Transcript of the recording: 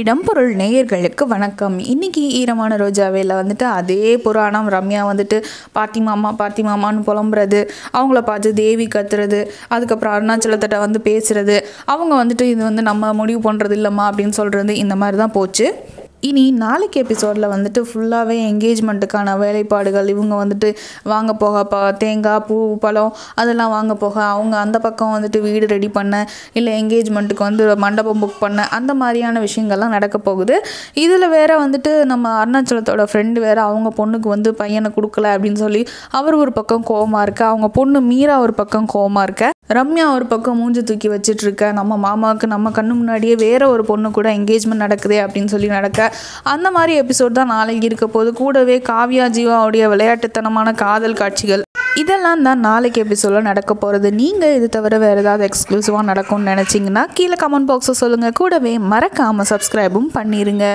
இடம்பொருள் நேயர்களுக்கு வணக்கம் இன்றைக்கி ஈரமான ரோஜாவேல வந்துட்டு அதே புராணம் ரம்யா வந்துட்டு பாத்தி மாமா பாத்தி மாமான்னு புலம்புறது அவங்கள பார்த்து தேவி கத்துறது அதுக்கப்புறம் அருணாச்சலத்திட்ட வந்து பேசுகிறது அவங்க வந்துட்டு இது வந்து நம்ம முடிவு பண்ணுறது இல்லைம்மா அப்படின்னு சொல்கிறது இந்த மாதிரி தான் போச்சு இனி நாளைக்கு எபிசோடில் வந்துட்டு ஃபுல்லாகவே என்கேஜ்மெண்ட்டுக்கான வேலைப்பாடுகள் இவங்க வந்துட்டு வாங்க போக ப தேங்காய் பூ பழம் அதெல்லாம் வாங்க போக அவங்க அந்த பக்கம் வந்துட்டு வீடு ரெடி பண்ண இல்லை என்கேஜ்மெண்ட்டுக்கு வந்து மண்டபம் புக் பண்ண அந்த மாதிரியான விஷயங்கள்லாம் நடக்க போகுது இதில் வேறு வந்துட்டு நம்ம அருணாச்சலத்தோட ஃப்ரெண்டு வேறு அவங்க பொண்ணுக்கு வந்து பையனை கொடுக்கல அப்படின்னு சொல்லி அவர் ஒரு பக்கம் கோவமாக இருக்க அவங்க பொண்ணு மீரா ஒரு பக்கம் கோவமாக இருக்க ரம்யா ஒரு பக்கம் மூஞ்சி தூக்கி வச்சுட்டு இருக்க நம்ம மாமாவுக்கு நம்ம கண்ணு முன்னாடியே வேற ஒரு பொண்ணு கூட என்கேஜ்மெண்ட் நடக்குதே அப்படின்னு சொல்லி நடக்க அந்த மாதிரி எபிசோட் தான் நாளைக்கு இருக்க போது கூடவே காவ்யா ஜீவாவுடைய விளையாட்டுத்தனமான காதல் காட்சிகள் இதெல்லாம் தான் நாளைக்கு எபிசோட நடக்க போகிறது நீங்கள் இது தவிர வேறு ஏதாவது எக்ஸ்க்ளூசிவாக நடக்கும்னு நினச்சிங்கன்னா கீழே கமெண்ட் பாக்ஸை சொல்லுங்கள் கூடவே மறக்காமல் சப்ஸ்கிரைபும் பண்ணிடுங்க